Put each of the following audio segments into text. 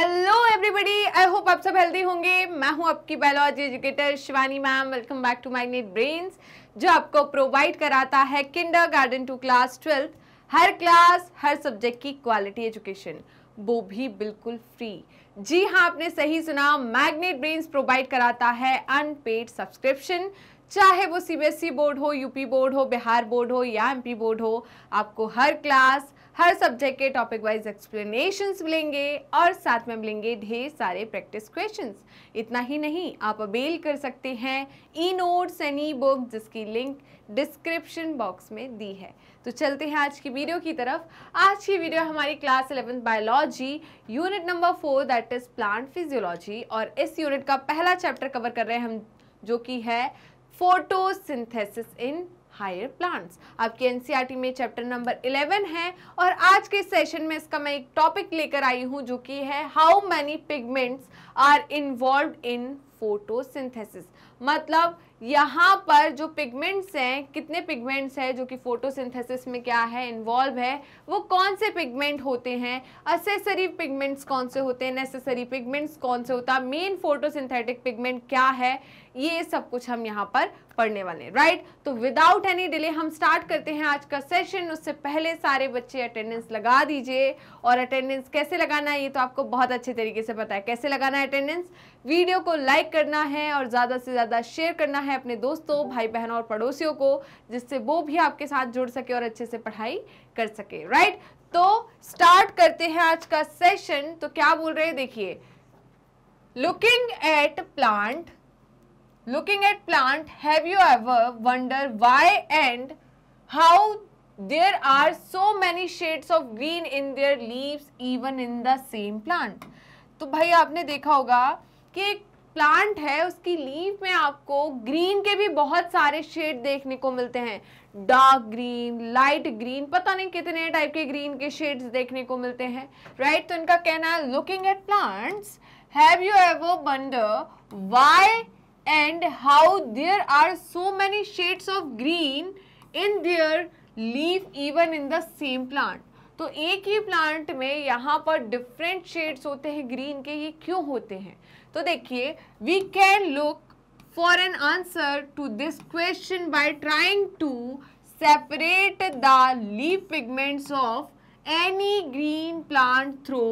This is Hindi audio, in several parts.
हेलो एवरीबडी आई होप आप सब हेल्दी होंगे मैं हूं आपकी biology educator Shivani ma'am welcome back to my net brains जो आपको प्रोवाइड कराता है kindergarten to class twelfth हर क्लास हर सब्जेक्ट की क्वालिटी एजुकेशन वो भी बिल्कुल फ्री जी हाँ आपने सही सुना मैग्नेट ब्रेन्स प्रोवाइड कराता है अनपेड सब्सक्रिप्शन चाहे वो सी बोर्ड e हो यूपी बोर्ड हो बिहार बोर्ड हो या एमपी बोर्ड हो आपको हर क्लास हर सब्जेक्ट के टॉपिक वाइज एक्सप्लेनेशंस मिलेंगे और साथ में मिलेंगे ढेर सारे प्रैक्टिस क्वेश्चंस इतना ही नहीं आप अवेल कर सकते हैं e notes and e book जिसकी लिंक डिस्क्रिप्शन बॉक्स में दी है तो चलते हैं आज की वीडियो की तरफ आज की वीडियो हमारी class eleventh biology unit number four that is plant physiology और इस यूनिट का पहला चैप्टर कवर कर रहे हैं हम जो कि है फोटोसिंथेसिस इन हायर प्लांट्स आपके एनसीईआरटी में चैप्टर नंबर 11 है और आज के सेशन में इसका मैं एक टॉपिक लेकर आई हूँ जो कि है how many pigments are involve in photosynthesis मतलब यहाँ पर जो पिगमेंट्स हैं कितने पिगमेंट्स हैं जो कि फोटोसिंथेसिस में क्या है इन्वॉल्व है वो कौन से पिगमेंट होते हैं असेसरी पिगमेंट्स कौन से होते हैं नेसेसरी पिगमेंट्स कौन से होता है मेन फोटोसिंथेटिक पिगमेंट क्या है ये सब कुछ हम यहाँ पर पढ़ने वाले हैं राइट तो विदाउट एनी डिले हम स्टार्ट करते हैं आज का सेशन उससे पहले सारे बच्चे अटेंडेंस लगा दीजिए और अटेंडेंस कैसे लगाना है ये तो आपको बहुत अच्छे तरीके से पता है कैसे लगाना है अटेंडेंस वीडियो को लाइक करना है और ज़्यादा से ज़्यादा शेयर करना है अपने दोस्तों भाई बहनों और पड़ोसियों को जिससे वो भी आपके साथ जुड़ सके और अच्छे से पढ़ाई कर सके राइट तो स्टार्ट करते हैं आज का सेशन तो क्या बोल रहे हैं देखिए looking at plant looking at plant have you ever wonder why and how there are so many shades of green in their leaves even in the same plant तो भाई आपने देखा होगा कि एक प्लांट है उसकी लीफ में आपको ग्रीन के भी बहुत सारे शेड देखने को मिलते हैं डार्क ग्रीन लाइट ग्रीन पता नहीं कितने टाइप के ग्रीन के शेड्स देखने को मिलते हैं राइट तो इनका कहना है looking at plants have you ever wonder why and how there are so many shades of green in their leaf even in the same plant तो एक ही प्लांट में यहाँ पर डिफरेंट शेड्स होते हैं ग्रीन के ये क्यों होते हैं तो देखिए we can look for an answer to this question by trying to separate the leaf pigments of any green plant through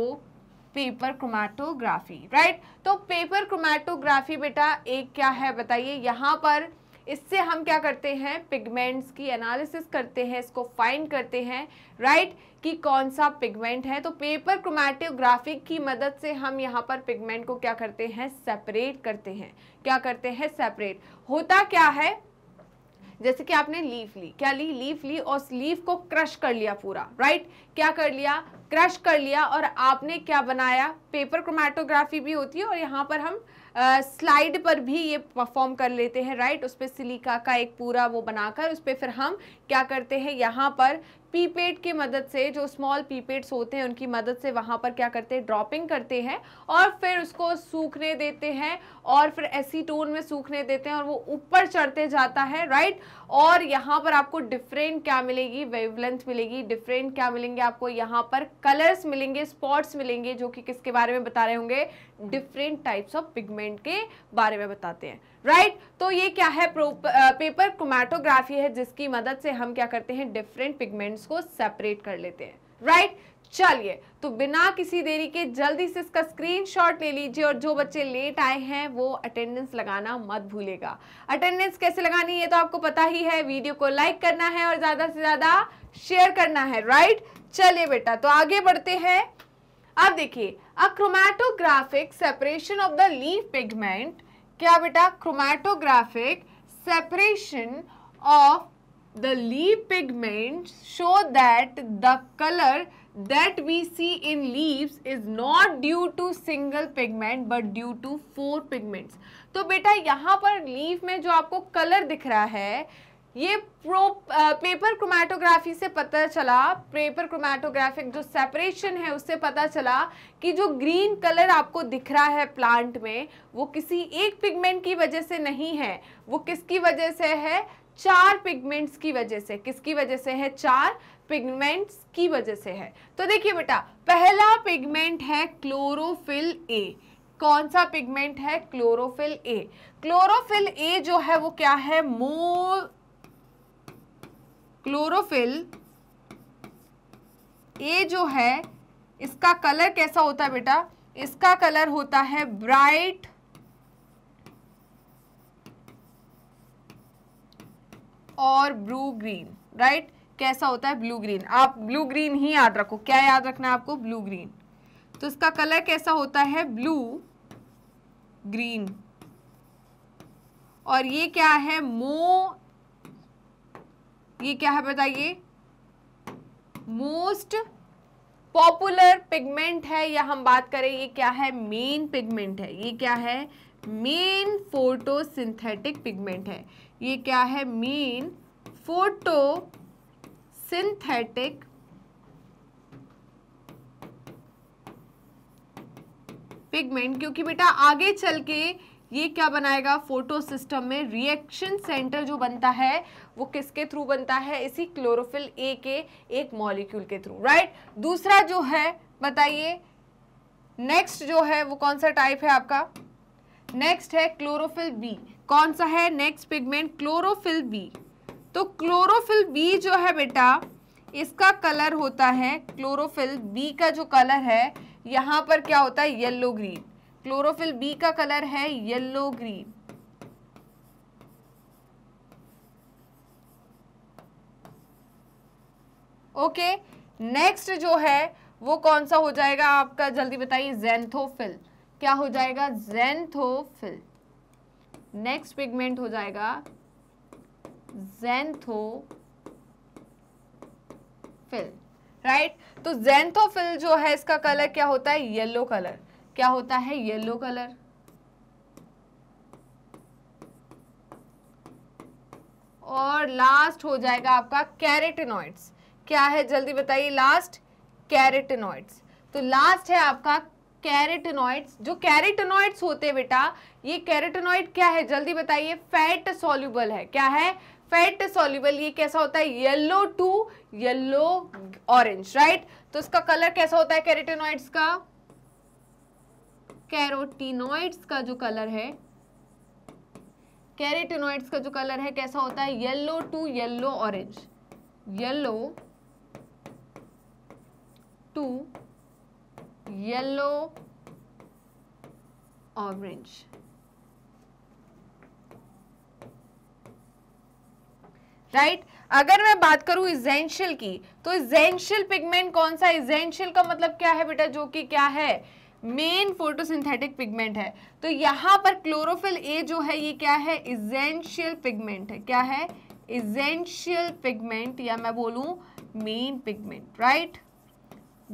paper chromatography right तो पेपर क्रोमैटोग्राफी बेटा एक क्या है बताइए यहाँ पर इससे हम क्या करते हैं पिगमेंट्स की एनालिसिस करते हैं इसको फाइंड करते हैं राइट right? कि कौन सा पिगमेंट है तो पेपर क्रोमैटोग्राफिक की मदद से हम यहाँ पर पिगमेंट को क्या करते हैं सेपरेट करते हैं क्या करते हैं सेपरेट होता क्या है जैसे कि आपने लीफ ली क्या ली लीफ ली और लीफ को क्रश कर लिया पूरा राइट क्या कर लिया क्रश कर लिया और आपने क्या बनाया पेपर क्रोमैटोग्राफी भी होती है और यहाँ पर हम स्लाइड पर भी ये परफॉर्म कर लेते हैं राइट उस पर सिलिका का एक पूरा वो बनाकर उस पर फिर हम क्या करते हैं यहाँ पर पीपेट की मदद से जो स्मॉल पीपेट्स होते हैं उनकी मदद से वहाँ पर क्या करते हैं ड्रॉपिंग करते हैं और फिर उसको सूखने देते हैं और फिर एसीटोन में सूखने देते हैं और वो ऊपर चढ़ते जाता है राइट और यहाँ पर आपको डिफरेंट क्या मिलेगी वेवलेंथ मिलेगी डिफरेंट क्या मिलेंगे आपको यहाँ पर कलर्स मिलेंगे स्पॉट्स मिलेंगे जो कि किसके बारे में बता रहे होंगे डिफरेंट टाइप्स ऑफ पिगमेंट के बारे में बताते हैं राइट right? तो ये क्या है पेपर क्रोमैटोग्राफी uh, है जिसकी मदद से हम क्या करते हैं डिफरेंट पिगमेंट्स को सेपरेट कर लेते हैं राइट right? चलिए तो बिना किसी देरी के जल्दी से इसका स्क्रीनशॉट ले लीजिए और जो बच्चे लेट आए हैं वो अटेंडेंस लगाना मत भूलेगा अटेंडेंस कैसे लगानी है तो आपको पता ही है वीडियो को लाइक करना है और ज़्यादा से ज़्यादा शेयर करना है राइट right? चलिए बेटा तो आगे बढ़ते हैं अब देखिए a chromatographic separation of the leaf pigment क्या बेटा chromatographic separation of the leaf pigment show that the colour that we see in leaves is not due to single pigment but due to four pigments तो बेटा यहाँ पर लीव में जो आपको कलर दिख रहा है ये प्रो पेपर क्रोमैटोग्राफी से पता चला पेपर क्रोमैटोग्राफिक जो सेपरेशन है उससे पता चला कि जो ग्रीन कलर आपको दिख रहा है प्लांट में वो किसी एक पिगमेंट की वजह से नहीं है वो किसकी वजह से है चार पिगमेंट्स की वजह से किसकी वजह से है चार पिगमेंट्स की वजह से है तो देखिए बेटा पहला पिगमेंट है क्लोरोफिल ए कौन सा पिगमेंट है क्लोरोफिल ए क्लोरोफिल ए जो है वो क्या है मोर क्लोरोफिल ए जो है इसका कलर कैसा होता है बेटा इसका कलर होता है ब्राइट और ब्लू ग्रीन राइट कैसा होता है ब्लू ग्रीन आप ब्लू ग्रीन ही याद रखो क्या याद रखना है आपको ब्लू ग्रीन तो इसका कलर कैसा होता है ब्लू ग्रीन और ये क्या है मो ये क्या है बताइए मोस्ट पॉपुलर पिगमेंट है या हम बात करें ये क्या है मेन पिगमेंट है ये क्या है मेन फोटोसिंथेटिक पिगमेंट है ये क्या है मेन सिंथेटिक पिगमेंट क्योंकि बेटा आगे चल के ये क्या बनाएगा फोटो सिस्टम में रिएक्शन सेंटर जो बनता है वो किसके थ्रू बनता है इसी क्लोरोफिल ए के एक मॉलिक्यूल के थ्रू राइट दूसरा जो है बताइए नेक्स्ट जो है वो कौन सा टाइप है आपका नेक्स्ट है क्लोरोफिल बी कौन सा है नेक्स्ट पिगमेंट क्लोरोफिल बी तो क्लोरोफिल बी जो है बेटा इसका कलर होता है क्लोरोफिल बी का जो कलर है यहाँ पर क्या होता है येलो ग्रीन क्लोरोफिल बी का कलर है येलो ग्रीन ओके नेक्स्ट जो है वो कौन सा हो जाएगा आपका जल्दी बताइए जेंथोफिल क्या हो जाएगा जेंथोफिल नेक्स्ट पिगमेंट हो जाएगा जेंथोफिल राइट right? तो जेंथोफिल जो है इसका कलर क्या होता है येलो कलर क्या होता है येलो कलर और लास्ट हो जाएगा आपका कैरेटिनॉइड्स क्या है जल्दी बताइए लास्ट कैरेटिनॉइड्स तो लास्ट है आपका कैरेटिनॉइड्स जो कैरेटिनॉइड्स होते हैं बेटा ये कैरेटनॉइड क्या है जल्दी बताइए फैट सॉल्यूबल है क्या है फैट सॉल्यूबल ये कैसा होता है yellow to yellow orange right तो इसका कलर कैसा होता है कैरेटिनॉइड्स का कैरोटिनॉइड्स का जो कलर है कैरेटेनॉइड्स का जो कलर है कैसा होता है yellow to yellow orange yellow to yellow orange right अगर मैं बात करूं इजेंशियल की तो इजेंशियल पिगमेंट कौन सा इजेंशियल का मतलब क्या है बेटा जो कि क्या है मेन फोटोसिंथेटिक पिगमेंट है तो यहां पर क्लोरोफिल ए जो है ये क्या है इजेंशियल पिगमेंट है क्या है इजेंशियल पिगमेंट या मैं बोलूं मेन पिगमेंट राइट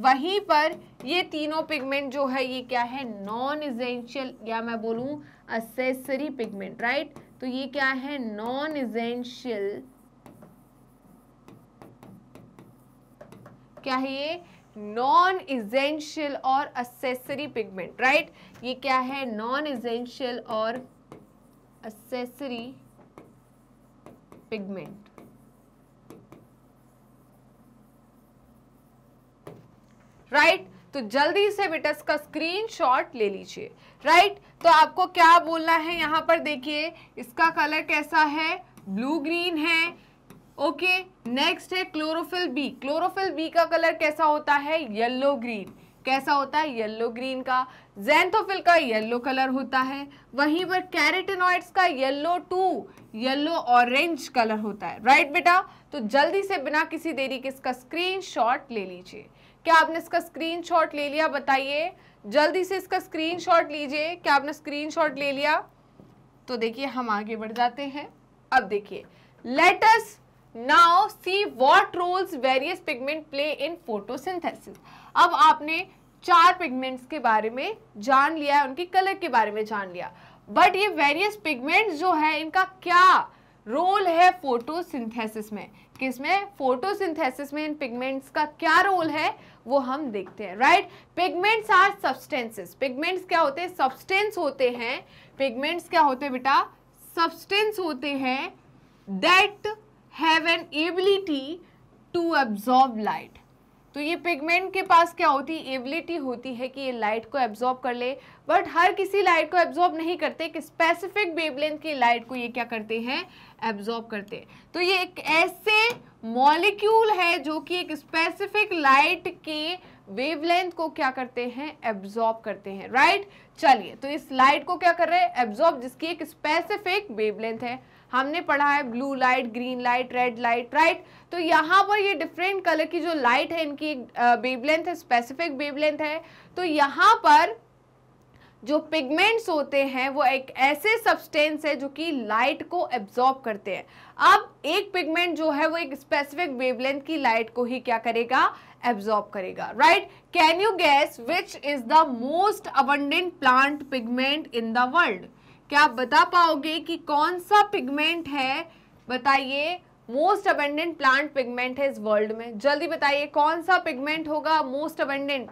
वहीं पर ये तीनों पिगमेंट जो है ये क्या है नॉन इजेंशियल या मैं बोलूं असेसरी पिगमेंट राइट तो ये क्या है नॉन इजेंशियल क्या है ये नॉन इजेंशियल और असेसरी पिगमेंट राइट ये क्या है नॉन इजेंशियल और असेसरी पिगमेंट राइट तो जल्दी से बेटा इसका स्क्रीनशॉट ले लीजिए राइट तो आपको क्या बोलना है यहाँ पर देखिए इसका कलर कैसा है ब्लू ग्रीन है ओके नेक्स्ट है क्लोरोफिल बी क्लोरोफिल बी का कलर कैसा होता है येलो ग्रीन कैसा होता है येलो ग्रीन का जैंथोफिल का येलो कलर होता है वहीं पर कैरेटेनॉइड्स का yellow to yellow orange colour होता है राइट बेटा तो जल्दी से बिना किसी देरी के इसका स्क्रीनशॉट ले लीजिए क्या आपने इसका स्क्रीन ले लिया बताइए जल्दी से इसका स्क्रीन लीजिए क्या आपने स्क्रीन ले लिया तो देखिए हम आगे बढ़ जाते हैं अब देखिए let's now see what roles various pigment play in photosynthesis अब आपने चार पिगमेंट्स के बारे में जान लिया है उनके कलर के बारे में जान लिया बट ये वेरियस पिगमेंट्स जो है इनका क्या रोल है फोटोसिंथेसिस में किसमें फोटोसिंथेसिस में इन पिगमेंट्स का क्या रोल है वो हम देखते हैं right pigments are substances pigments क्या होते हैं सब्सटेंस होते हैं पिगमेंट्स क्या होते हैं बेटा सब्सटेंस होते हैं that have an ability to absorb light तो ये पिगमेंट के पास क्या होती है एबिलिटी होती है कि ये लाइट को एब्जॉर्ब कर ले बट हर किसी लाइट को एब्जॉर्ब नहीं करते एक स्पेसिफिक बेबलेंथ की लाइट को ये क्या करते हैं एब्जॉर्ब करते हैं तो ये एक ऐसे मॉलिक्यूल है जो कि एक स्पेसिफिक लाइट के वेवलेंथ को क्या करते हैं एब्जॉर्ब करते हैं राइट चलिए तो इस लाइट को क्या कर रहे हैं एब्जॉर्ब जिसकी एक स्पेसिफिक वेवलेंथ है हमने पढ़ा है blue light green light red light right तो यहाँ पर ये डिफरेंट कलर की जो लाइट है इनकी बेबलेंथ है स्पेसिफिक बेबलेंथ है तो यहाँ पर जो पिगमेंट्स होते हैं वो एक ऐसे सब्सटेंस है जो कि लाइट को एब्जॉर्ब करते हैं अब एक पिगमेंट जो है वो एक स्पेसिफिक वेवलेंथ की लाइट को ही क्या करेगा एब्जॉर्ब करेगा right can you guess which is the most abundant plant pigment in the world क्या आप बता पाओगे कि कौन सा पिगमेंट है बताइए मोस्ट अबेंडेंट प्लांट पिगमेंट है इस वर्ल्ड में जल्दी बताइए कौन सा पिगमेंट होगा मोस्ट अबेंडेंट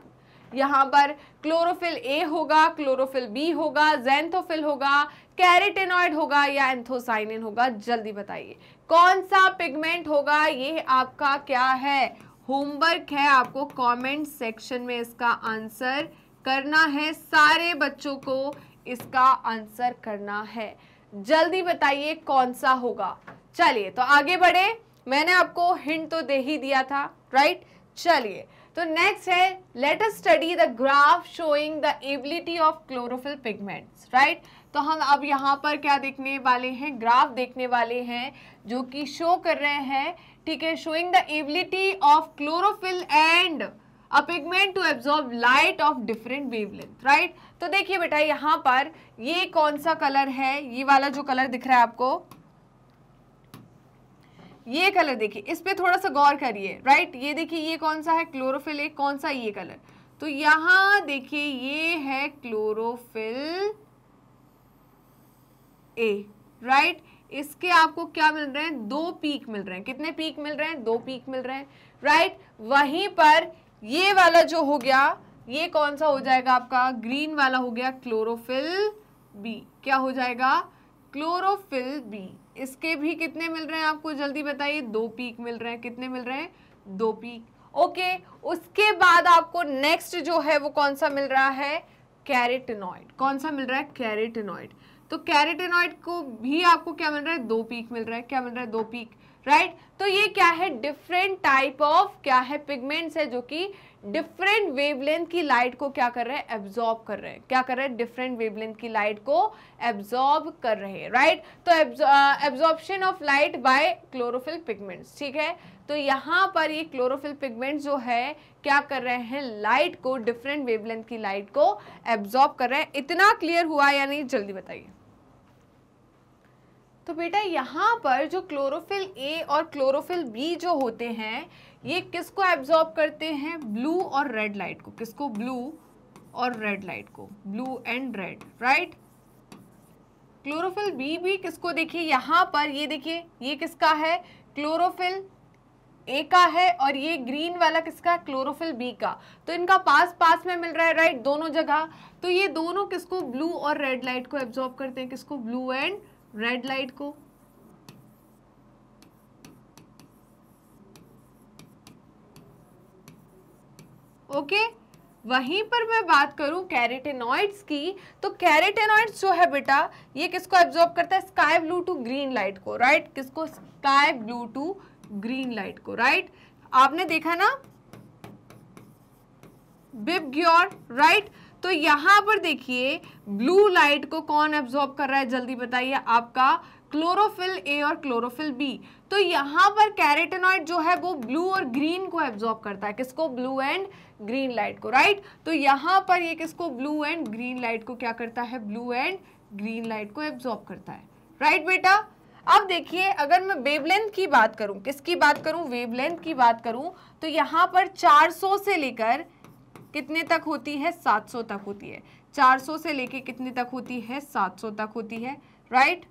यहाँ पर क्लोरोफिल ए होगा क्लोरोफिल बी होगा जैंथोफिल होगा कैरेटेनॉइड होगा या एंथोसाइनिन होगा जल्दी बताइए कौन सा पिगमेंट होगा ये आपका क्या है होमवर्क है आपको कमेंट सेक्शन में इसका आंसर करना है सारे बच्चों को इसका आंसर करना है जल्दी बताइए कौन सा होगा चलिए तो आगे बढ़े मैंने आपको हिंट तो दे ही दिया था राइट चलिए तो नेक्स्ट है let us study the graph showing the ability of chlorophyll pigments right तो हम अब यहाँ पर क्या देखने वाले हैं ग्राफ देखने वाले हैं जो कि शो कर रहे हैं ठीक है showing the ability of chlorophyll and a pigment to absorb light of different wavelength right तो देखिए बेटा यहाँ पर ये कौन सा कलर है ये वाला जो कलर दिख रहा है आपको ये कलर देखिए इस पर थोड़ा सा गौर करिए राइट ये देखिए ये कौन सा है क्लोरोफिल एक कौन सा ये कलर तो यहां देखिए ये है क्लोरोफिल ए राइट इसके आपको क्या मिल रहे हैं दो पीक मिल रहे हैं कितने पीक मिल रहे हैं दो पीक मिल रहे हैं राइट वहीं पर ये वाला जो हो गया ये कौन सा हो जाएगा आपका ग्रीन वाला हो गया क्लोरोफिल बी क्या हो जाएगा क्लोरोफिल बी इसके भी कितने मिल रहे हैं आपको जल्दी बताइए दो पीक मिल रहे हैं कितने मिल रहे हैं दो पीक ओके उसके बाद आपको नेक्स्ट जो है वो कौन सा मिल रहा है कैरेटिनॉइड कौन सा मिल रहा है कैरेटिनॉइड तो कैरेटिनॉइड को भी आपको क्या मिल रहा है दो पीक मिल रहा है क्या मिल रहा है दो पीक राइट right? तो ये क्या है डिफरेंट टाइप ऑफ क्या है पिगमेंट्स है जो कि डिफरेंट वेवलेंथ की लाइट को क्या कर रहे हैं एब्जॉर्ब कर रहे हैं क्या कर रहे हैं डिफरेंट वेवलेंथ की लाइट को एब्जॉर्ब कर रहे हैं राइट तो absorption of light by chlorophyll pigments ठीक है तो यहाँ पर ये क्लोरोफिल पिगमेंट जो है क्या कर रहे हैं लाइट को डिफरेंट वेवलेंथ की लाइट को एब्जॉर्ब कर रहे हैं इतना क्लियर हुआ या नहीं जल्दी बताइए तो बेटा यहाँ पर जो क्लोरोफिल ए और क्लोरोफिल बी जो होते हैं ये किसको एब्जॉर्ब करते हैं ब्लू और रेड लाइट को किसको ब्लू और रेड लाइट को blue and red right chlorophyll b भी किसको देखिए यहां पर ये देखिए ये किसका है क्लोरोफिल ए का है और ये ग्रीन वाला किसका क्लोरोफिल बी का तो इनका पास पास में मिल रहा है राइट दोनों जगह तो ये दोनों किसको ब्लू और रेड लाइट को एब्जॉर्ब करते हैं किसको ब्लू एंड रेड लाइट को ओके वहीं पर मैं बात करूं कैरेटेनॉइड्स की तो कैरेटेनॉइड्स जो है बेटा ये किसको एब्जॉर्ब करता है sky blue to green light को राइट किसको sky blue to green light को राइट आपने देखा ना ग्योर राइट तो यहां पर देखिए ब्लू लाइट को कौन एब्जॉर्ब कर रहा है जल्दी बताइए आपका क्लोरोफिल ए और क्लोरोफिल बी तो यहां पर कैरेटेनॉइड जो है वो ब्लू और ग्रीन को एब्जॉर्ब करता है किसको ब्लू एंड ग्रीन लाइट को राइट right? तो यहां पर ये किसको ब्लू एंड ग्रीन लाइट को क्या करता है ब्लू एंड ग्रीन लाइट को एब्जॉर्ब करता है राइट right, बेटा अब देखिए अगर मैं वेवलेंथ की बात करूं किसकी बात करूं वेवलेंथ की बात करूं तो यहां पर 400 से लेकर कितने तक होती है 700 तक होती है 400 से लेकर कितने तक होती है 700 तक होती है राइट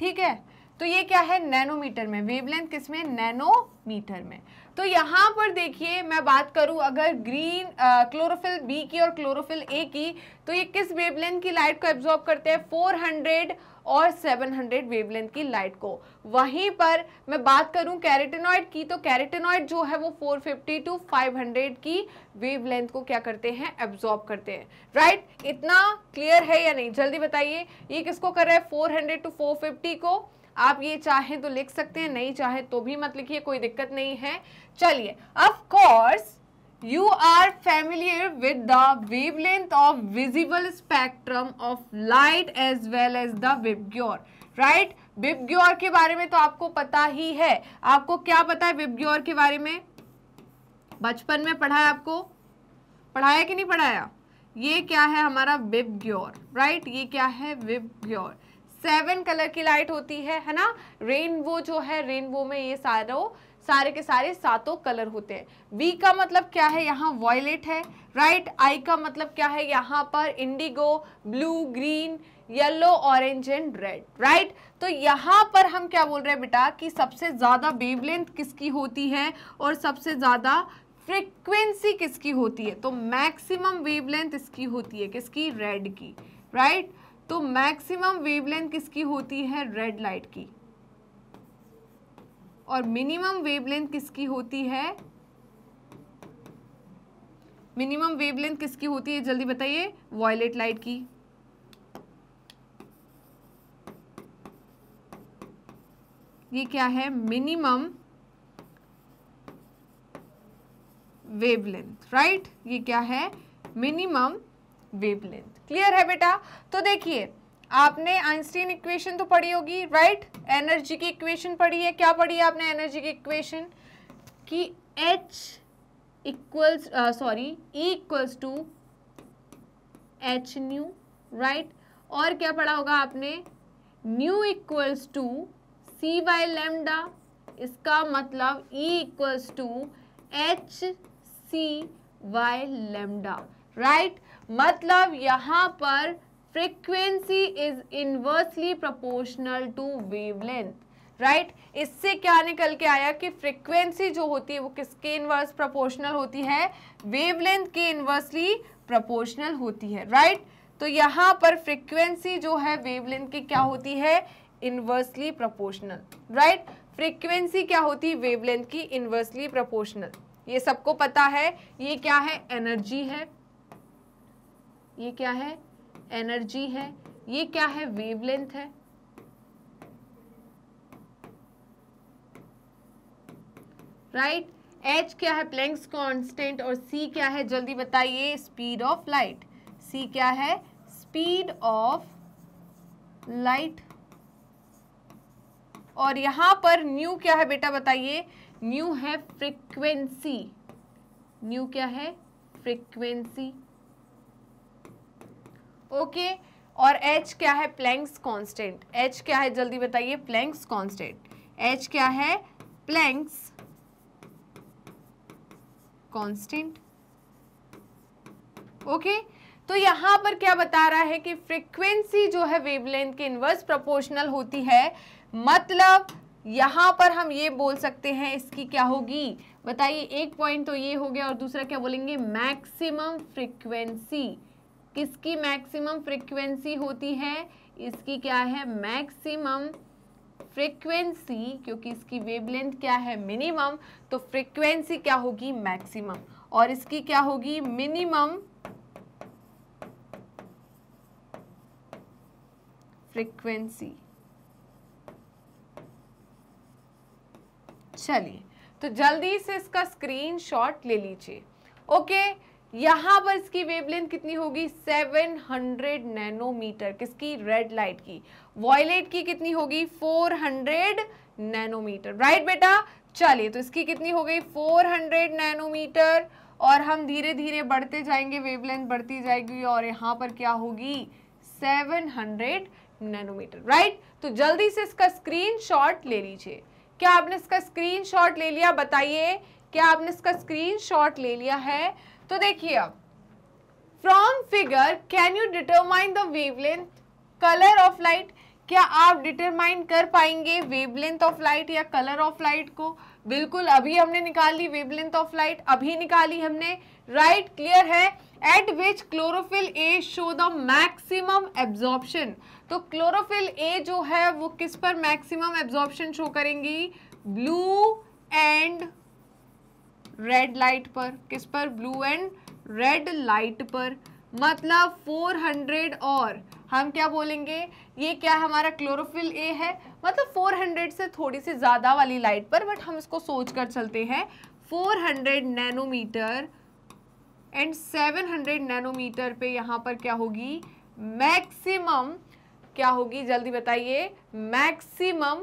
ठीक है तो ये क्या है नैनोमीटर में वेवलेंथ किस में नैनोमीटर में तो यहाँ पर देखिए मैं बात करूँ अगर ग्रीन क्लोरोफिल बी की और क्लोरोफिल ए की तो ये किस वेवलेंथ की लाइट को एब्जॉर्ब करते हैं 400 और 700 वेवलेंथ की लाइट को वहीं पर मैं बात करूं कैरेटेनॉइड की तो कैरेटेनॉइड जो है वो 450 टू फाइव की वेवलेंथ को क्या करते हैं एब्जॉर्ब करते हैं राइट right? इतना क्लियर है या नहीं जल्दी बताइए ये किसको कर रहा है 400 टू फोर को आप ये चाहें तो लिख सकते हैं नहीं चाहें तो भी मत लिखिए कोई दिक्कत नहीं है चलिए of course you are familiar with the wavelength of visible spectrum of light as well as the VIBGYOR right VIBGYOR के बारे में तो आपको पता ही है आपको क्या पता है विबग्योर के बारे में बचपन में पढ़ा है आपको पढ़ाया कि नहीं पढ़ाया ये क्या है हमारा विबग्योर राइट ये क्या है विबग्योर सेवन कलर की लाइट होती है है ना रेनबो जो है रेनबो में ये सारो सारे के सारे सातों कलर होते हैं वी का मतलब क्या है यहाँ वॉयलेट है राइट right? आई का मतलब क्या है यहाँ पर indigo blue green yellow orange and red right तो यहाँ पर हम क्या बोल रहे हैं बेटा कि सबसे ज़्यादा वेवलेंथ किसकी होती है और सबसे ज़्यादा फ्रिक्वेंसी किसकी होती है तो मैक्सिमम वेवलेंथ इसकी होती है किसकी रेड की राइट right? तो मैक्सिमम वेवलेंथ किसकी होती है रेड लाइट की और मिनिमम वेवलेंथ किसकी होती है मिनिमम वेवलेंथ किसकी होती है जल्दी बताइए वॉयलेट लाइट की ये क्या है मिनिमम वेवलेंथ राइट ये क्या है मिनिमम वेवलेंथ क्लियर है बेटा तो देखिए आपने आइंस्टीन इक्वेशन तो पढ़ी होगी राइट एनर्जी की इक्वेशन पढ़ी है क्या पढ़ी है आपने एनर्जी की इक्वेशन कि h equals sorry e equals to h nu right और क्या पढ़ा होगा आपने nu equals to c by lambda इसका मतलब e equals to h c by lambda right मतलब यहां पर frequency is inversely proportional to wavelength right इससे क्या निकल के आया कि फ्रिक्वेंसी जो होती है वो किसके इनवर्स प्रोपोर्शनल होती है वेवलेंथ के इनवर्सली प्रोपोर्शनल होती है राइट right? तो यहाँ पर फ्रिक्वेंसी जो है वेवलेंथ की क्या होती है इनवर्सली प्रोपोर्शनल राइट फ्रिक्वेंसी क्या होती है वेवलेंथ की इनवर्सली प्रोपोर्शनल ये सबको पता है ये क्या है एनर्जी है ये क्या है एनर्जी है ये क्या है वेवलेंथ है राइट right? एच क्या है प्लैंक्स कांस्टेंट और सी क्या है जल्दी बताइए स्पीड ऑफ लाइट सी क्या है स्पीड ऑफ लाइट और यहां पर न्यू क्या है बेटा बताइए न्यू है फ्रीक्वेंसी न्यू क्या है फ्रीक्वेंसी ओके और एच क्या है प्लैंक्स कॉन्स्टेंट एच क्या है जल्दी बताइए प्लैंक्स कॉन्स्टेंट एच क्या है प्लैंक्स कॉन्स्टेंट ओके तो यहां पर क्या बता रहा है कि फ्रीक्वेंसी जो है वेवलेंथ के इन्वर्स प्रोपोर्शनल होती है मतलब यहां पर हम ये बोल सकते हैं इसकी क्या होगी बताइए एक पॉइंट तो ये हो गया और दूसरा क्या बोलेंगे मैक्सिमम फ्रीक्वेंसी किसकी मैक्सिमम फ्रिक्वेंसी होती है इसकी क्या है मैक्सिमम फ्रिक्वेंसी क्योंकि इसकी वेवलेंथ क्या है मिनिमम तो फ्रिक्वेंसी क्या होगी मैक्सिमम और इसकी क्या होगी मिनिमम फ्रिक्वेंसी चलिए तो जल्दी से इसका स्क्रीनशॉट ले लीजिए ओके okay, यहां पर इसकी वेवलेंथ कितनी होगी 700 नैनोमीटर किसकी रेड लाइट की वॉयलेट की कितनी होगी 400 नैनोमीटर राइट बेटा चलिए तो इसकी कितनी हो गई 400 नैनोमीटर और हम धीरे धीरे बढ़ते जाएंगे वेवलेंथ बढ़ती जाएगी और यहां पर क्या होगी 700 नैनोमीटर राइट तो जल्दी से इसका स्क्रीन ले लीजिए क्या आपने इसका स्क्रीन ले लिया बताइए क्या आपने इसका स्क्रीन ले लिया है तो देखिए अब from figure can you determine the wavelength colour of light क्या आप डिटरमाइन कर पाएंगे वेवलेंथ ऑफ लाइट या कलर ऑफ लाइट को बिल्कुल अभी हमने निकाली वेवलेंथ ऑफ लाइट अभी निकाली हमने राइट right, क्लियर है at which chlorophyll a show the maximum absorption तो क्लोरोफिल ए जो है वो किस पर मैक्सिमम एब्जॉर्प्शन शो करेंगी ब्लू एंड रेड लाइट पर किस पर ब्लू एंड रेड लाइट पर मतलब 400 और हम क्या बोलेंगे ये क्या हमारा क्लोरोफिल ए है मतलब 400 से थोड़ी सी ज़्यादा वाली लाइट पर बट हम इसको सोच कर चलते हैं 400 नैनोमीटर एंड 700 नैनोमीटर पे यहाँ पर क्या होगी मैक्सिमम क्या होगी जल्दी बताइए मैक्सिमम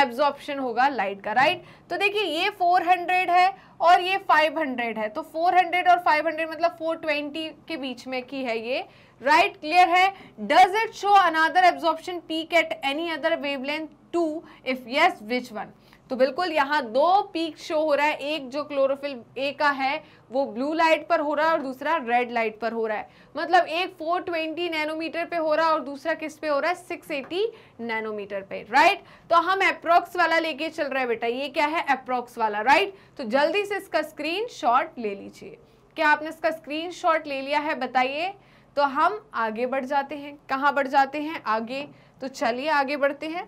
एब्जॉर्प्शन होगा लाइट का राइट right? तो देखिए ये 400 है और ये 500 है तो 400 और 500 मतलब 420 के बीच में की है ये राइट right, क्लियर है does it show another absorption peak at any other wavelength too if yes which one तो बिल्कुल यहाँ दो पीक शो हो रहा है एक जो क्लोरोफिल ए का है वो ब्लू लाइट पर हो रहा है और दूसरा रेड लाइट पर हो रहा है मतलब एक 420 नैनोमीटर पे हो रहा है और दूसरा किस पे हो रहा है 680 नैनोमीटर पे राइट तो हम अप्रोक्स वाला लेके चल रहे हैं बेटा ये क्या है अप्रोक्स वाला राइट तो जल्दी से इसका स्क्रीन ले लीजिए क्या आपने इसका स्क्रीन ले लिया है बताइए तो हम आगे बढ़ जाते हैं कहाँ बढ़ जाते हैं आगे तो चलिए आगे बढ़ते हैं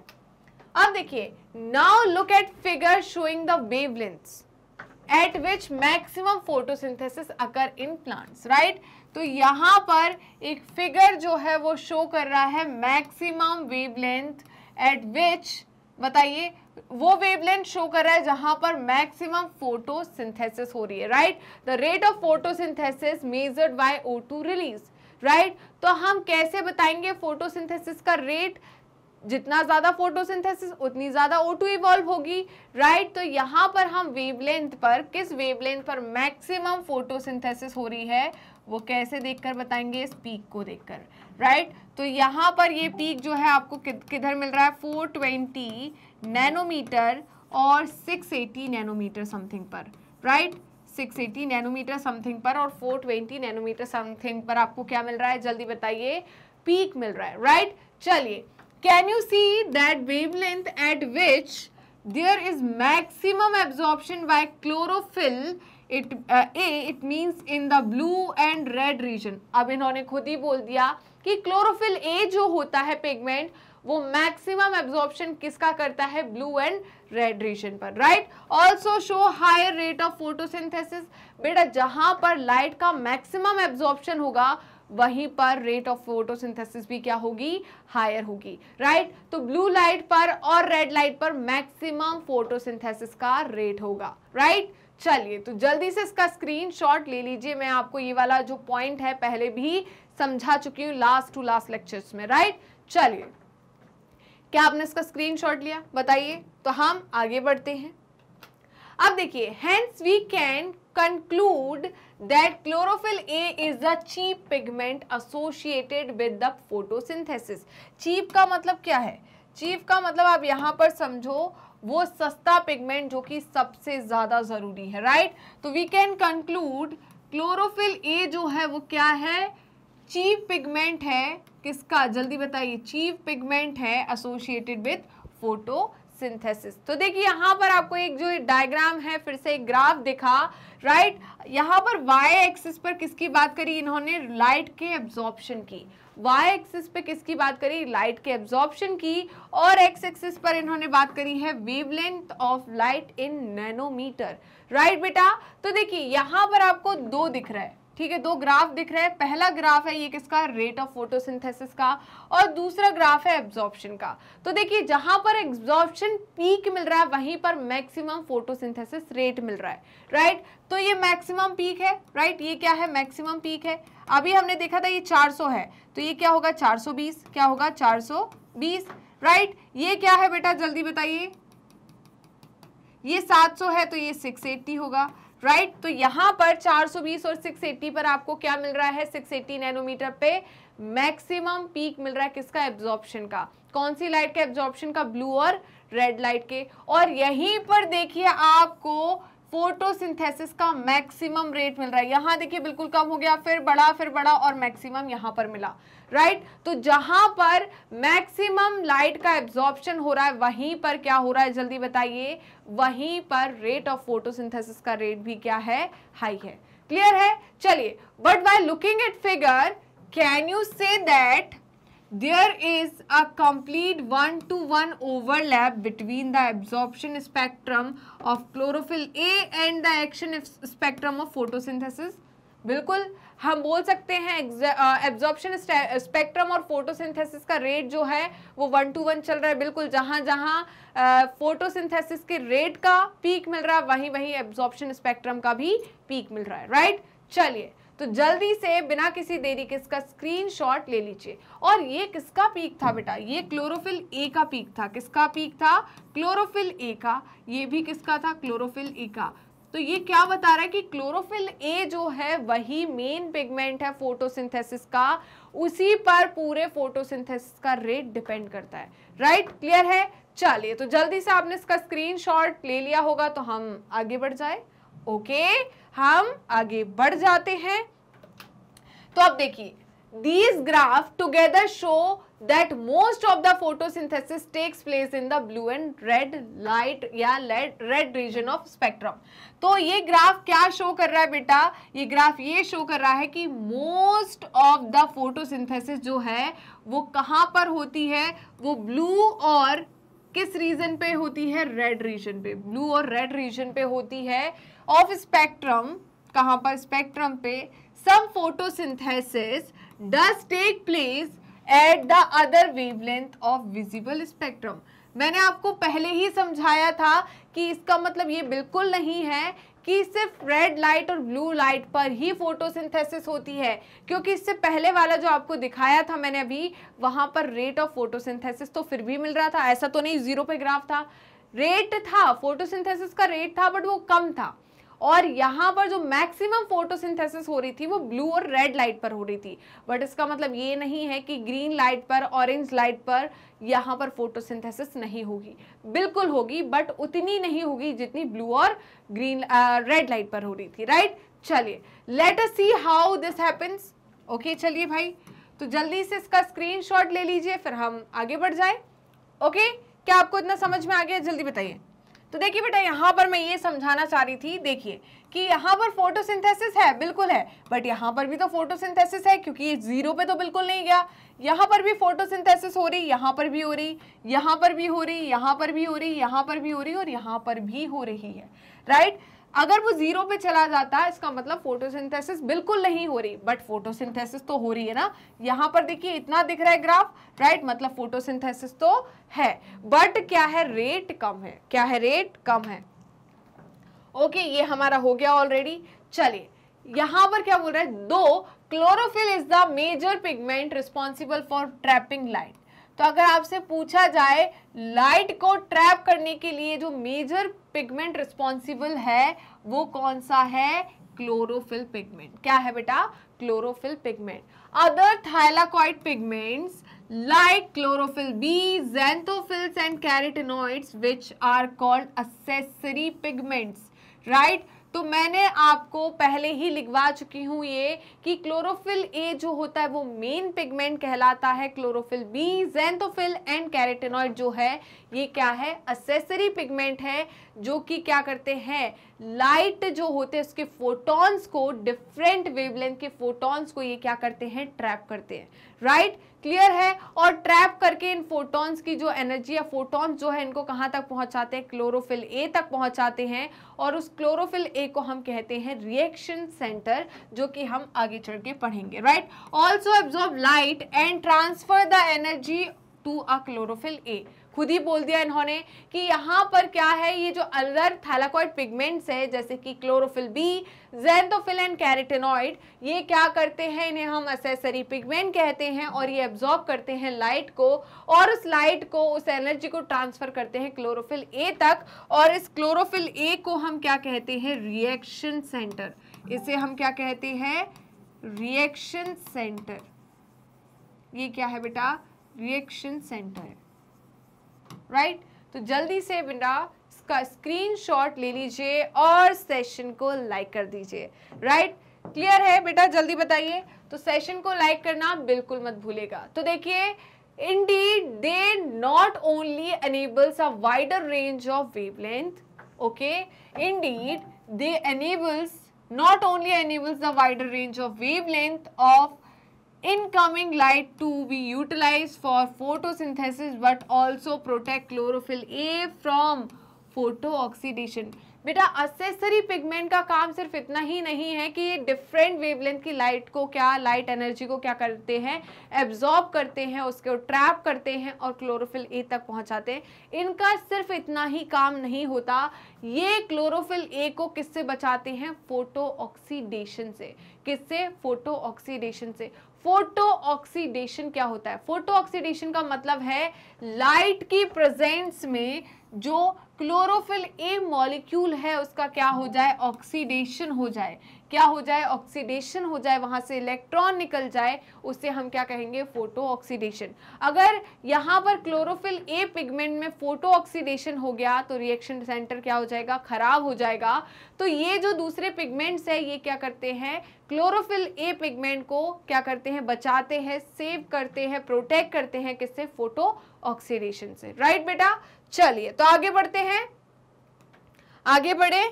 अब देखिए now look at figure showing the wavelength at which maximum photosynthesis occur in plants right तो यहां पर एक फिगर जो है वो शो कर रहा है मैक्सिमम वेवलेंथ एट विच बताइए वो वेवलेंथ शो कर रहा है जहां पर मैक्सिमम फोटोसिंथेसिस हो रही है right the rate of photosynthesis measured by O two release right तो हम कैसे बताएंगे फोटोसिंथेसिस का रेट जितना ज़्यादा फोटोसिंथेसिस उतनी ज़्यादा O2 टू इवॉल्व होगी राइट तो यहाँ पर हम वेवलेंथ पर किस वेवलेंथ पर मैक्सिमम फोटोसिंथेसिस हो रही है वो कैसे देखकर बताएंगे इस पीक को देखकर राइट तो यहाँ पर ये पीक जो है आपको किधर मिल रहा है फोर ट्वेंटी नैनोमीटर और सिक्स एटी नैनोमीटर समथिंग पर right six eighty nanometer something पर और फोर ट्वेंटी नैनोमीटर समथिंग पर आपको क्या मिल रहा है जल्दी बताइए पीक मिल रहा है राइट चलिए can you see that wavelength at which there is maximum absorption by chlorophyll it uh, a it means in the blue and red region अब इन्होंने खुद ही बोल दिया कि क्लोरोफिल ए जो होता है पिगमेंट वो मैक्सिमम एब्जॉर्प्शन किसका करता है ब्लू एंड रेड रीजन पर right also show higher rate of photosynthesis बेटा जहां पर लाइट का मैक्सिमम एब्जॉर्प्शन होगा वहीं पर रेट ऑफ फोटोसिंथेसिस भी क्या होगी हायर होगी राइट तो ब्लू लाइट पर और रेड लाइट पर मैक्सिमम फोटोसिंथेसिस का रेट होगा राइट चलिए तो जल्दी से इसका स्क्रीनशॉट ले लीजिए मैं आपको ये वाला जो पॉइंट है पहले भी समझा चुकी हूँ लास्ट टू लास्ट लेक्चर्स में राइट चलिए क्या आपने इसका स्क्रीनशॉट लिया बताइए तो हम आगे बढ़ते हैं अब देखिए hence we can conclude that chlorophyll a is the chief pigment associated with the photosynthesis chief का मतलब क्या है चीप का मतलब आप यहाँ पर समझो वो सस्ता पिगमेंट जो कि सबसे ज़्यादा ज़रूरी है राइट तो we can conclude chlorophyll a जो है वो क्या है चीप पिगमेंट है किसका जल्दी बताइए चीप पिगमेंट है एसोसिएटेड विथ फोटो सिंथेसिस तो देखिए यहाँ पर आपको एक जो डायग्राम है फिर से एक ग्राफ दिखा राइट यहाँ पर वाई एक्सिस पर किसकी बात करी इन्होंने लाइट के एब्जॉर्प्शन की वाई एक्सिस पे किसकी बात करी लाइट के एब्जॉर्प्शन की और एक्स एक्सिस पर इन्होंने बात करी है wavelength of light in nanometer right बेटा तो देखिए यहाँ पर आपको दो दिख रहा है ठीक है दो ग्राफ दिख रहे हैं पहला ग्राफ है ये किसका रेट ऑफ फोटोसिंथेसिस का और दूसरा ग्राफ है एब्जॉर्प्शन का तो देखिए जहां पर एब्जॉर्प्शन पीक मिल रहा है वहीं पर मैक्सिमम फोटोसिंथेसिस रेट मिल रहा है राइट तो ये मैक्सिमम पीक है राइट ये क्या है मैक्सिमम पीक है अभी हमने देखा था ये 400 है तो ये क्या होगा 420 क्या होगा 420 राइट ये क्या है बेटा जल्दी बताइए ये 700 है तो ये 680 होगा राइट तो यहां पर 420 और 680 पर आपको क्या मिल रहा है 680 नैनोमीटर पे मैक्सिमम पीक मिल रहा है किसका एब्जॉर्प्शन का कौन सी लाइट के एब्जॉर्प्शन का ब्लू और रेड लाइट के और यहीं पर देखिए आपको फोटोसिंथेसिस का मैक्सिमम रेट मिल रहा है यहां देखिए बिल्कुल कम हो गया फिर बड़ा फिर बड़ा और मैक्सिमम यहां पर मिला राइट right? तो जहां पर मैक्सिमम लाइट का एब्जॉर्प्शन हो रहा है वहीं पर क्या हो रहा है जल्दी बताइए वहीं पर रेट ऑफ फोटोसिंथेसिस का रेट भी क्या है हाई है क्लियर है चलिए but by looking at figure can you say that there is a complete one to one overlap between the absorption spectrum of chlorophyll a and the action spectrum of photosynthesis बिल्कुल हम बोल सकते हैं एब्जॉर्प्शन स्पेक्ट्रम और फोटोसिंथेसिस का रेट जो है वो वन टू वन चल रहा है बिल्कुल जहाँ जहाँ फोटोसिंथेसिस के रेट का पीक मिल रहा है वहीं वहीं एब्जॉर्प्शन स्पेक्ट्रम का भी पीक मिल रहा है राइट चलिए तो जल्दी से बिना किसी देरी के इसका स्क्रीन ले लीजिए और ये किसका पीक था बेटा ये क्लोरोफिल ए का पीक था किसका पीक था क्लोरोफिल ए का ये भी किसका था क्लोरोफिल ए का तो ये क्या बता रहा है कि क्लोरोफिल ए जो है वही मेन पिगमेंट है फोटोसिंथेसिस का उसी पर पूरे फोटोसिंथेसिस का रेट डिपेंड करता है राइट right? क्लियर है चलिए तो जल्दी से आपने इसका स्क्रीनशॉट ले लिया होगा तो हम आगे बढ़ जाए ओके okay, हम आगे बढ़ जाते हैं तो अब देखिए these graph together show that most of the photosynthesis takes place in the blue and red light या red red region of spectrum तो ये ग्राफ क्या शो कर रहा है बेटा ये ग्राफ ये शो कर रहा है कि मोस्ट ऑफ द फोटोसिंथेसिस जो है वो कहाँ पर होती है वो ब्लू और किस रीजन पे होती है रेड रीजन पे ब्लू और रेड रीजन पे होती है ऑफ स्पेक्ट्रम कहाँ पर स्पेक्ट्रम पे some photosynthesis does take place at the other wavelength of visible spectrum मैंने आपको पहले ही समझाया था कि इसका मतलब ये बिल्कुल नहीं है कि सिर्फ रेड लाइट और ब्लू लाइट पर ही फोटोसिंथेसिस होती है क्योंकि इससे पहले वाला जो आपको दिखाया था मैंने अभी वहाँ पर रेट ऑफ फोटोसिंथेसिस तो फिर भी मिल रहा था ऐसा तो नहीं जीरो पे ग्राफ था रेट था फोटोसिंथेसिस का रेट था बट वो कम था और यहाँ पर जो मैक्सिमम फोटोसिंथेसिस हो रही थी वो ब्लू और रेड लाइट पर हो रही थी बट इसका मतलब ये नहीं है कि ग्रीन लाइट पर ऑरेंज लाइट पर यहाँ पर फोटोसिंथेसिस नहीं होगी बिल्कुल होगी बट उतनी नहीं होगी जितनी ब्लू और ग्रीन रेड लाइट पर हो रही थी राइट चलिए let us see how this happens okay चलिए भाई तो जल्दी से इसका स्क्रीनशॉट ले लीजिए फिर हम आगे बढ़ जाए ओके okay? क्या आपको इतना समझ में आ गया जल्दी बताइए तो देखिए बेटा यहाँ पर मैं ये समझाना चाह रही थी देखिए कि यहाँ पर फोटोसिंथेसिस है बिल्कुल है बट यहाँ पर भी तो फोटोसिंथेसिस है क्योंकि ये जीरो पे तो बिल्कुल नहीं गया यहाँ पर भी फोटोसिंथेसिस हो रही यहाँ पर भी हो रही यहाँ पर भी हो रही यहाँ पर भी हो रही यहाँ पर भी हो रही और यहाँ पर भी हो रही है राइट right? अगर वो जीरो पे चला जाता है इसका मतलब फोटोसिंथेसिस बिल्कुल नहीं हो रही बट फोटोसिंथेसिस तो हो रही है ना यहाँ पर देखिए इतना दिख रहा है ग्राफ राइट मतलब फोटोसिंथेसिस तो है बट क्या है रेट कम है क्या है रेट कम है ओके okay, ये हमारा हो गया ऑलरेडी चलिए यहां पर क्या बोल रहा है though chlorophyll is the major pigment responsible for trapping light तो अगर आपसे पूछा जाए लाइट को ट्रैप करने के लिए जो मेजर पिगमेंट रिस्पॉन्सिबल है वो कौन सा है क्लोरोफिल पिगमेंट क्या है बेटा chlorophyll pigment other thylakoid pigments chlorophyll b xanthophylls and and which are called accessory pigments right right? तो मैंने आपको पहले ही लिखवा चुकी हूँ ये कि क्लोरोफिल ए जो होता है वो मेन पिगमेंट कहलाता है chlorophyll b xanthophyll and carotenoid जो है ये क्या है असेसरी पिगमेंट है जो कि क्या करते हैं लाइट जो होते हैं उसके फोटॉन्स को डिफरेंट वेवलेंथ के फोटॉन्स को ये क्या करते हैं ट्रैप करते हैं राइट right? क्लियर है और ट्रैप करके इन फोटॉन्स की जो एनर्जी या फोटॉन्स जो है इनको कहाँ तक पहुँचाते हैं क्लोरोफिल ए तक पहुँचाते हैं और उस क्लोरोफिल ए को हम कहते हैं रिएक्शन सेंटर जो कि हम आगे चढ़ के पढ़ेंगे right also absorb light and transfer the energy to a chlorophyll a खुद ही बोल दिया इन्होंने कि यहाँ पर क्या है ये जो अदर थैलाकॉइड पिगमेंट्स है जैसे कि chlorophyll b xanthophyll and carotenoid ये क्या करते हैं इन्हें हम असेसरी पिगमेंट कहते हैं और ये एब्जॉर्ब करते हैं लाइट को और उस लाइट को उस एनर्जी को ट्रांसफर करते हैं क्लोरोफिल ए तक और इस क्लोरोफिल ए को हम क्या कहते हैं रिएक्शन सेंटर इसे हम क्या कहते हैं रिएक्शन सेंटर ये क्या है बेटा रिएक्शन सेंटर राइट तो जल्दी से बिना इसका शॉट ले लीजिए और सेशन को लाइक कर दीजिए राइट क्लियर है बेटा जल्दी बताइए तो सेशन को लाइक करना बिल्कुल मत भूलेगा तो देखिए indeed they not only enables a wider range of wavelength okay in indeed they enables not only enables the wider range of wavelength of incoming light to be utilized for photosynthesis but also protect chlorophyll A from photo oxidation बेटा असेसरी पिगमेंट का काम सिर्फ इतना ही नहीं है कि ये डिफरेंट वेवलेंथ की लाइट को क्या लाइट एनर्जी को क्या करते हैं एब्जॉर्ब करते हैं उसको ट्रैप करते हैं और क्लोरोफिल ए तक पहुंचाते हैं इनका सिर्फ इतना ही काम नहीं होता ये क्लोरोफिल ए को किससे बचाते हैं फोटो ऑक्सीडेशन से किससे फोटो ऑक्सीडेशन से फोटो ऑक्सीडेशन क्या होता है फोटो ऑक्सीडेशन का मतलब है लाइट की प्रेजेंस में जो क्लोरोफिल ए मॉलिक्यूल है उसका क्या हो जाए ऑक्सीडेशन हो जाए क्या हो जाए ऑक्सीडेशन हो जाए वहां से इलेक्ट्रॉन निकल जाए उससे हम क्या कहेंगे फोटो ऑक्सीडेशन अगर यहाँ पर क्लोरोफिल ए पिगमेंट में फोटो ऑक्सीडेशन हो गया तो रिएक्शन सेंटर क्या हो जाएगा खराब हो जाएगा तो ये जो दूसरे पिगमेंट्स है ये क्या करते हैं क्लोरोफिल ए पिगमेंट को क्या करते हैं बचाते हैं सेव करते हैं प्रोटेक्ट करते हैं किससे फोटो ऑक्सीडेशन से राइट बेटा चलिए तो आगे बढ़ते हैं आगे बढ़े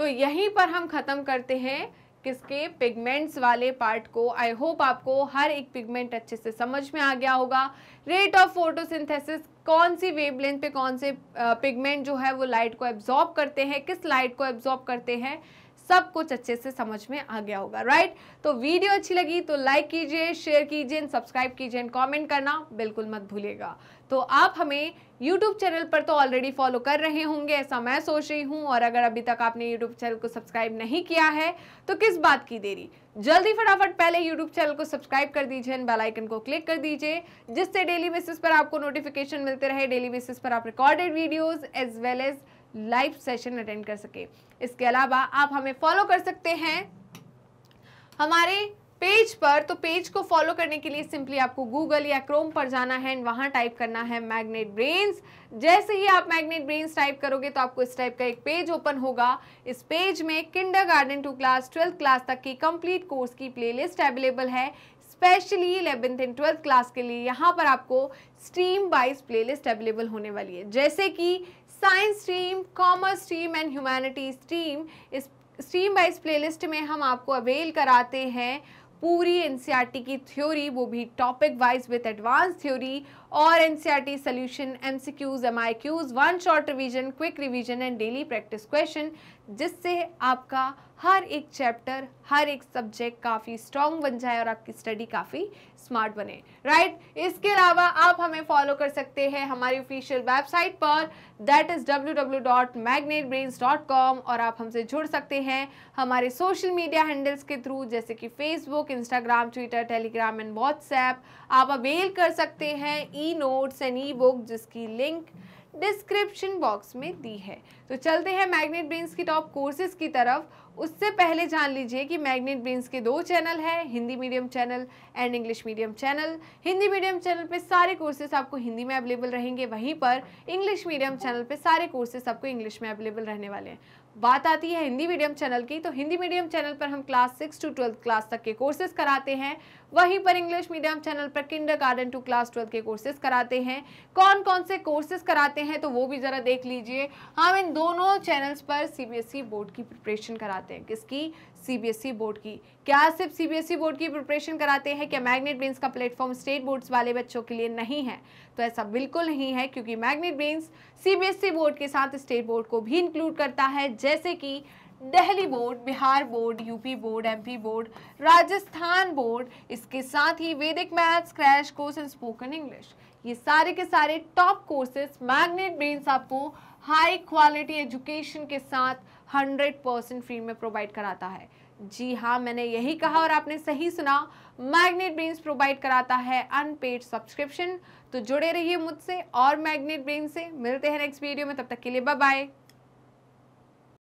तो यहीं पर हम ख़त्म करते हैं किसके पिगमेंट्स वाले पार्ट को आई होप आपको हर एक पिगमेंट अच्छे से समझ में आ गया होगा रेट ऑफ फोटोसिंथेसिस कौन सी वेवलेंथ पे कौन से पिगमेंट जो है वो लाइट को एब्जॉर्ब करते हैं किस लाइट को एब्जॉर्ब करते हैं सब कुछ अच्छे से समझ में आ गया होगा राइट तो वीडियो अच्छी लगी तो लाइक कीजिए शेयर कीजिए सब्सक्राइब कीजिए कॉमेंट करना बिल्कुल मत भूलिएगा तो आप हमें यूट्यूब चैनल पर तो ऑलरेडी फॉलो कर रहे होंगे ऐसा मैं सोच रही हूँ और अगर अभी तक आपने यूट्यूब चैनल को सब्सक्राइब नहीं किया है तो किस बात की देरी जल्दी फटाफट पहले यूट्यूब चैनल को सब्सक्राइब कर दीजिए एंड बेल आइकन को क्लिक कर दीजिए जिससे डेली बेसिस पर आपको नोटिफिकेशन मिलते रहे डेली बेसिस पर आप recorded videos as well as live session attend कर सके इसके अलावा आप हमें फॉलो कर सकते हैं हमारे पेज पर तो पेज को फॉलो करने के लिए सिंपली आपको गूगल या क्रोम पर जाना है एंड वहाँ टाइप करना है मैग्नेट ब्रेन्स जैसे ही आप मैग्नेट ब्रेन्स टाइप करोगे तो आपको इस टाइप का एक पेज ओपन होगा इस पेज में kindergarten to class twelfth class तक की कंप्लीट कोर्स की प्लेलिस्ट अवेलेबल है specially eleventh and twelfth class के लिए यहाँ पर आपको स्ट्रीम वाइज प्लेलिस्ट अवेलेबल होने वाली है जैसे कि science stream commerce stream and humanity stream इस स्ट्रीम वाइज प्लेलिस्ट में हम आपको अवेल कराते हैं पूरी एनसीईआरटी e की थ्योरी वो भी topic wise with advance theory और NCERT solution MCQs MIQs one shot revision quick revision and daily practice question जिससे आपका हर एक चैप्टर हर एक सब्जेक्ट काफ़ी स्ट्रॉन्ग बन जाए और आपकी स्टडी काफ़ी स्मार्ट बने राइट इसके अलावा आप हमें फॉलो कर सकते हैं हमारी ऑफिशियल वेबसाइट पर दैट इज़ www.magnetbrains.com और आप हमसे जुड़ सकते हैं हमारे सोशल मीडिया हैंडल्स के थ्रू जैसे कि Facebook Instagram Twitter Telegram and WhatsApp आप अवेल कर सकते हैं e notes and e book जिसकी लिंक डिस्क्रिप्शन बॉक्स में दी है तो चलते हैं मैग्नेट ब्रेन्स की टॉप कोर्सेज की तरफ उससे पहले जान लीजिए कि मैग्नेट ब्रेन्स के दो चैनल हैं Hindi medium channel and English medium channel Hindi medium channel पे सारे कोर्सेज आपको हिंदी में अवेलेबल रहेंगे वहीं पर इंग्लिश मीडियम चैनल पे सारे कोर्सेज आपको इंग्लिश में अवेलेबल रहने वाले हैं बात आती है हिंदी मीडियम चैनल की तो हिंदी मीडियम चैनल पर हम class six to twelfth class तक के कोर्सेज कराते हैं वहीं पर इंग्लिश मीडियम चैनल पर kindergarten to class twelfth के कोर्सेज कराते हैं कौन कौन से कोर्सेज कराते हैं तो वो भी ज़रा देख लीजिए हम इन दोनों चैनल्स पर सीबीएसई बोर्ड e की प्रिपरेशन कराते हैं किसकी सीबीएसई बोर्ड e की क्या सिर्फ सीबीएसई बोर्ड e की प्रिपरेशन कराते हैं क्या मैग्नेट बेन्स का प्लेटफॉर्म स्टेट बोर्ड्स वाले बच्चों के लिए नहीं है तो ऐसा बिल्कुल नहीं है क्योंकि मैग्नेट बेन्स सीबीएसई बोर्ड के साथ स्टेट बोर्ड को भी इंक्लूड करता है जैसे कि Delhi board Bihar board UP board MP board Rajasthan board इसके साथ ही वैदिक maths crash course and spoken English ये सारे के सारे टॉप कोर्सेस मैग्नेट बेन्स आपको हाई क्वालिटी एजुकेशन के साथ हंड्रेड परसेंट फ्री में प्रोवाइड कराता है जी हाँ मैंने यही कहा और आपने सही सुना मैग्नेट ब्रेन्स प्रोवाइड कराता है अनपेड सब्सक्रिप्शन तो जुड़े रहिए मुझसे और मैग्नेट ब्रेन से मिलते हैं नेक्स्ट वीडियो में तब तक के लिए बाय